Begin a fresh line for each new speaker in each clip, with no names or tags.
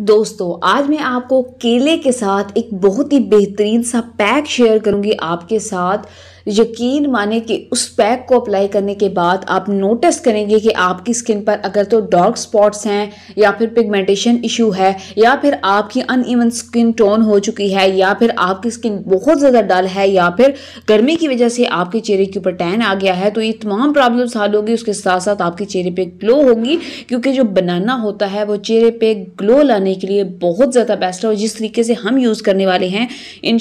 दोस्तों आज मैं आपको केले के साथ एक बहुत ही बेहतरीन सा पैक शेयर करूंगी आपके साथ यकीन माने कि उस पैक को अप्लाई करने के बाद आप नोटिस करेंगे कि आपकी स्किन पर अगर तो डार्क स्पॉट्स हैं या फिर पिगमेंटेशन इशू है या फिर आपकी ईवन स्किन टोन हो चुकी है या फिर आपकी स्किन बहुत ज़्यादा डल है या फिर गर्मी की वजह से आपके चेहरे के ऊपर टैन आ गया है तो ये तमाम प्रॉब्लम्स हाल होगी उसके साथ साथ आपके चेहरे पर ग्लो होगी क्योंकि जो बनाना होता है वो चेहरे पर ग्लो लाने के लिए बहुत ज़्यादा बेस्ट है और जिस तरीके से हम यूज़ करने वाले हैं इन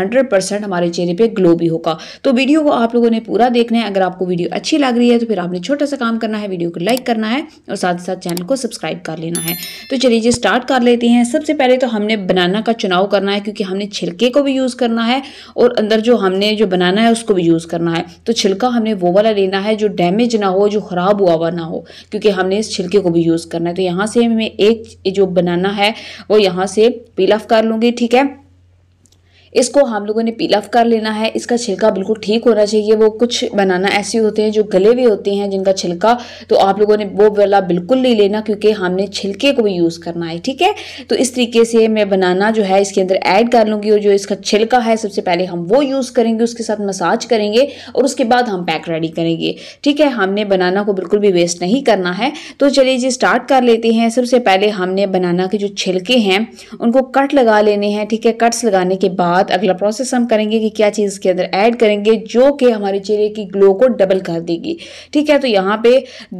हंड्रेड परसेंट हमारे चेहरे पर ग्लो भी होगा तो वीडियो को आप लोगों ने पूरा देखना है अगर आपको वीडियो अच्छी लग रही है तो फिर आपने छोटा सा काम करना है वीडियो को लाइक करना है और साथ ही साथ चैनल को सब्सक्राइब कर लेना है तो चलिए जी स्टार्ट कर लेते हैं सबसे पहले तो हमने बनाना का चुनाव करना है क्योंकि हमने छिलके को भी यूज़ करना है और अंदर जो हमने जो बनाना है उसको भी यूज़ करना है तो छिलका हमने वो वाला लेना है जो डैमेज ना हो जो ख़राब हुआ हुआ ना हो क्योंकि हमने इस छिलके को भी यूज़ करना है तो यहाँ से हमें एक जो बनाना है वो यहाँ से पील ऑफ कर लूँगी ठीक है इसको हम लोगों ने पील ऑफ कर लेना है इसका छिलका बिल्कुल ठीक होना चाहिए वो कुछ बनाना ऐसे होते हैं जो गले हुए होते हैं जिनका छिलका तो आप लोगों ने वो वाला बिल्कुल नहीं लेना क्योंकि हमने छिलके को भी यूज़ करना है ठीक है तो इस तरीके से मैं बनाना जो है इसके अंदर ऐड कर लूँगी और जो इसका छिलका है सबसे पहले हम वो यूज़ करेंगे उसके साथ मसाज करेंगे और उसके बाद हम पैक रेडी करेंगे ठीक है हमने बनाना को बिल्कुल भी वेस्ट नहीं करना है तो चलिए जी स्टार्ट कर लेते हैं सबसे पहले हमने बनाना के जो छिलके हैं उनको कट लगा लेने हैं ठीक है कट्स लगाने के बाद बाद अगला प्रोसेस हम करेंगे कि क्या चीज़ इसके अंदर ऐड करेंगे जो कि हमारे चेहरे की ग्लो को डबल कर देगी ठीक है तो यहाँ पे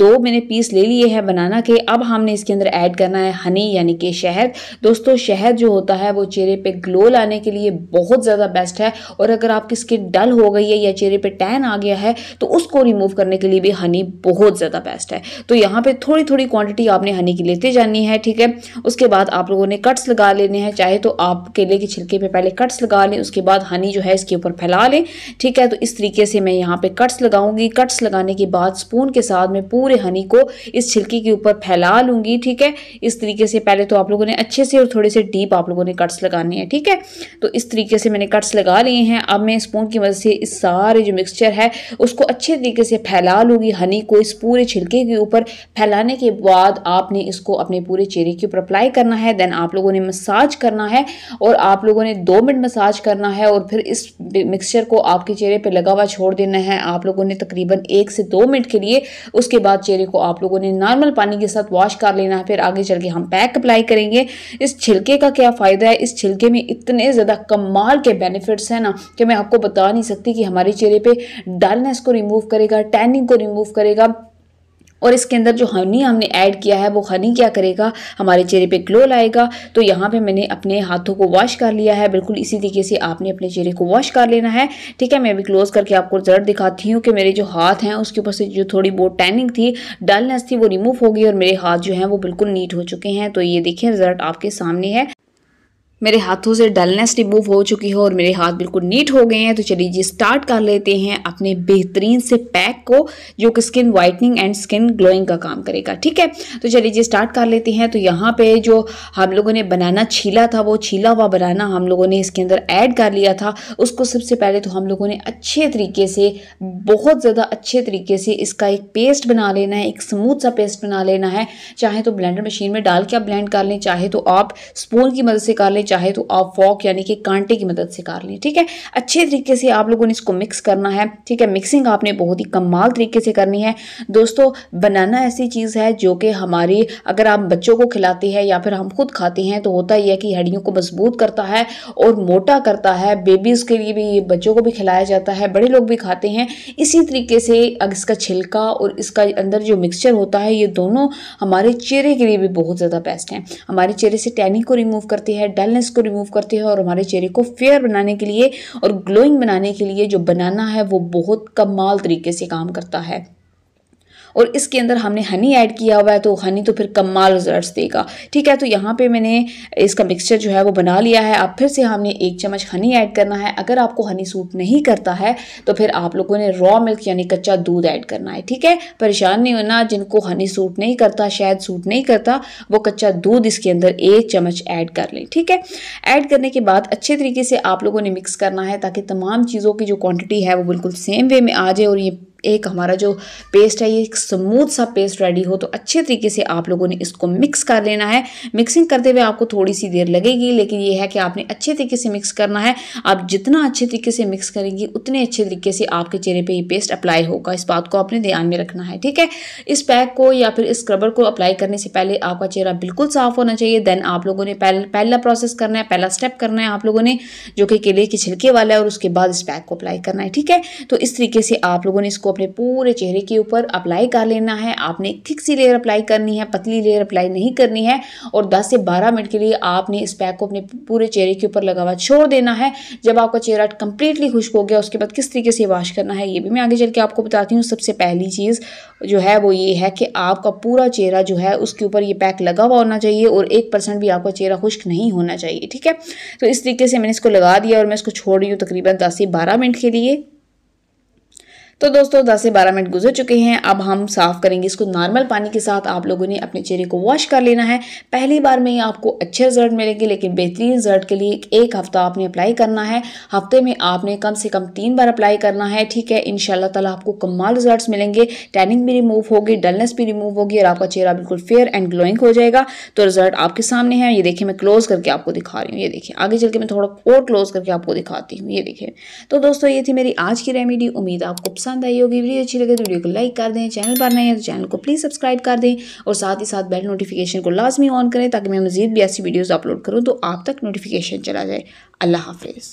दो मैंने पीस ले लिए हैं बनाना के अब हमने इसके अंदर ऐड करना है हनी यानी कि शहद दोस्तों शहद जो होता है वो चेहरे पे ग्लो लाने के लिए बहुत ज़्यादा बेस्ट है और अगर आपकी स्किन डल हो गई है या चेहरे पर टैन आ गया है तो उसको रिमूव करने के लिए भी हनी बहुत ज़्यादा बेस्ट है तो यहाँ पर थोड़ी थोड़ी क्वान्टिटी आपने हनी की लेते जानी है ठीक है उसके बाद आप लोगों ने कट्स लगा लेने हैं चाहे तो आप केले के छिलके पे पहले कट्स लगा लें उसके बाद हनी जो है इसके ऊपर फैला लें ठीक है तो इस तरीके से मैं यहाँ पे कट्स लगाऊंगी कट्स लगाने के बाद स्पून के साथ मैं पूरे हनी को इस छिलके के ऊपर फैला लूँगी ठीक है इस तरीके से पहले तो आप लोगों ने अच्छे से और थोड़े से डीप आप लोगों ने कट्स लगाने हैं ठीक है तो इस तरीके से मैंने कट्स लगा लिए हैं अब मैं स्पून की मदद से इस सारे जो मिक्सचर है उसको अच्छे तरीके से फैला लूँगी हनी को इस पूरे छिलके के ऊपर फैलाने के बाद आपने इसको अपने पूरे चेहरे के ऊपर अप्लाई करना है देन आप लोगों ने मसाज करना है और आप लोगों ने दो मिनट मसाज मसाज करना है और फिर इस मिक्सचर को आपके चेहरे पे लगा हुआ छोड़ देना है आप लोगों ने तकरीबन एक से दो मिनट के लिए उसके बाद चेहरे को आप लोगों ने नॉर्मल पानी के साथ वॉश कर लेना है फिर आगे चल के हम पैक अप्लाई करेंगे इस छिलके का क्या फ़ायदा है इस छिलके में इतने ज़्यादा कमाल के बेनिफिट्स हैं ना कि मैं आपको बता नहीं सकती कि हमारे चेहरे पर डलनेस को रिमूव करेगा टैनिंग को रिमूव करेगा और इसके अंदर जो हनी हमने ऐड किया है वो हनी क्या करेगा हमारे चेहरे पे ग्लो लाएगा तो यहाँ पे मैंने अपने हाथों को वॉश कर लिया है बिल्कुल इसी तरीके से आपने अपने चेहरे को वॉश कर लेना है ठीक है मैं भी क्लोज़ करके आपको ज़रूर दिखाती हूँ कि मेरे जो हाथ हैं उसके ऊपर से जो थोड़ी बहुत टैनिंग थी डलनेस थी वो रिमूव हो गई और मेरे हाथ जो हैं वो बिल्कुल नीट हो चुके हैं तो ये देखें रिजल्ट आपके सामने है मेरे हाथों से डलनेस रिमूव हो चुकी है और मेरे हाथ बिल्कुल नीट हो गए हैं तो चलिए जी स्टार्ट कर लेते हैं अपने बेहतरीन से पैक को जो कि skin whitening and skin glowing का काम करेगा ठीक है तो चलिए जी स्टार्ट कर लेते हैं तो यहाँ पे जो हम लोगों ने बनाना छीला था वो छीला हुआ बनाना हम लोगों ने इसके अंदर ऐड कर लिया था उसको सबसे पहले तो हम लोगों ने अच्छे तरीके से बहुत ज़्यादा अच्छे तरीके से इसका एक पेस्ट बना लेना है एक स्मूथ सा पेस्ट बना लेना है चाहे तो ब्लैंडर मशीन में डाल के आप ब्लैंड कर लें चाहे तो आप स्पून की मदद से कर लें चाहे तो आप फॉक यानी कि कांटे की मदद से काट लें ठीक है अच्छे तरीके से आप लोगों ने इसको मिक्स करना है ठीक है मिक्सिंग आपने बहुत ही कमाल तरीके से करनी है दोस्तों बनाना ऐसी चीज़ है जो कि हमारी अगर आप बच्चों को खिलाते हैं या फिर हम खुद खाते हैं तो होता यह है कि हड्डियों को मजबूत करता है और मोटा करता है बेबीज़ के लिए भी ये बच्चों को भी खिलाया जाता है बड़े लोग भी खाते हैं इसी तरीके से इसका छिलका और इसका अंदर जो मिक्सचर होता है ये दोनों हमारे चेहरे के लिए भी बहुत ज़्यादा बेस्ट हैं हमारे चेहरे से टैनिंग को रिमूव करती है डलनेस रेडनेस को रिमूव करते हैं और हमारे चेहरे को फेयर बनाने के लिए और ग्लोइंग बनाने के लिए जो बनाना है वो बहुत कमाल तरीके से काम करता है और इसके अंदर हमने हनी ऐड किया हुआ है तो हनी तो फिर कमाल रिजल्ट देगा ठीक है तो यहाँ पे मैंने इसका मिक्सचर जो है वो बना लिया है अब फिर से हमने एक चम्मच हनी ऐड करना है अगर आपको हनी सूट नहीं करता है तो फिर आप लोगों ने रॉ मिल्क यानी कच्चा दूध ऐड करना है ठीक है परेशान नहीं होना जिनको हनी सूट नहीं करता शायद सूट नहीं करता वो कच्चा दूध इसके अंदर एक चम्मच ऐड कर लें ठीक है ऐड करने के बाद अच्छे तरीके से आप लोगों ने मिक्स करना है ताकि तमाम चीज़ों की जो क्वान्टिटी है वो बिल्कुल सेम वे में आ जाए और ये एक हमारा जो पेस्ट है ये एक स्मूथ सा पेस्ट रेडी हो तो अच्छे तरीके से आप लोगों ने इसको मिक्स कर लेना है मिक्सिंग करते हुए आपको थोड़ी सी देर लगेगी लेकिन ये है कि आपने अच्छे तरीके से मिक्स करना है आप जितना अच्छे तरीके से मिक्स करेंगी उतने अच्छे तरीके से आपके चेहरे पर ये पेस्ट अप्लाई होगा इस बात को आपने ध्यान में रखना है ठीक है इस पैक को या फिर इस स्क्रबर को अप्लाई करने से पहले आपका चेहरा बिल्कुल साफ होना चाहिए देन आप लोगों ने पहला प्रोसेस करना है पहला स्टेप करना है आप लोगों ने जो कि केले के छिलके वाला है और उसके बाद इस पैक को अप्लाई करना है ठीक है तो इस तरीके से आप लोगों ने इसको अपने पूरे चेहरे के ऊपर अप्लाई कर लेना है आपने थिक सी लेयर अप्लाई करनी है पतली लेयर अप्लाई नहीं करनी है और 10 से 12 मिनट के लिए आपने इस पैक को अपने पूरे चेहरे के ऊपर लगावा छोड़ देना है जब आपका चेहरा कंप्लीटली खुश्क हो गया उसके बाद किस तरीके से वॉश करना है ये भी मैं आगे चल के आपको बताती हूँ सबसे पहली चीज़ जो है वो ये है कि आपका पूरा चेहरा जो है उसके ऊपर ये पैक लगा हुआ होना चाहिए और एक भी आपका चेहरा खुश्क नहीं होना चाहिए ठीक है तो इस तरीके से मैंने इसको लगा दिया और मैं इसको छोड़ रही हूँ तकरीबन दस से बारह मिनट के लिए तो दोस्तों 10 से 12 मिनट गुजर चुके हैं अब हम साफ़ करेंगे इसको नॉर्मल पानी के साथ आप लोगों ने अपने चेहरे को वॉश कर लेना है पहली बार में ही आपको अच्छे रिजल्ट मिलेंगे लेकिन बेहतरीन रिजल्ट के लिए एक हफ़्ता आपने अप्लाई करना है हफ्ते में आपने कम से कम तीन बार अप्लाई करना है ठीक है इन ताला आपको कमाल रिजल्ट मिलेंगे टैनिंग भी रिमूव होगी डलनेस भी रिमूव होगी और आपका चेहरा बिल्कुल फेयर एंड ग्लोइंग हो जाएगा तो रिजल्ट आपके सामने है ये देखिए मैं क्लोज करके आपको दिखा रही हूँ ये देखिए आगे चल के मैं थोड़ा और क्लोज करके आपको दिखाती हूँ ये देखिए तो दोस्तों ये थी मेरी आज की रेमेडी उम्मीद आपको पसंद पसंद आई होगी वीडियो अच्छी लगे तो वीडियो को लाइक कर दें चैनल पर नए हैं तो चैनल को प्लीज़ सब्सक्राइब कर दें और साथ ही साथ बेल नोटिफिकेशन को लाजमी ऑन करें ताकि मैं मजीद भी ऐसी वीडियोज़ अपलोड करूँ तो आप तक नोटिफिकेशन चला जाए अल्लाह हाफिज़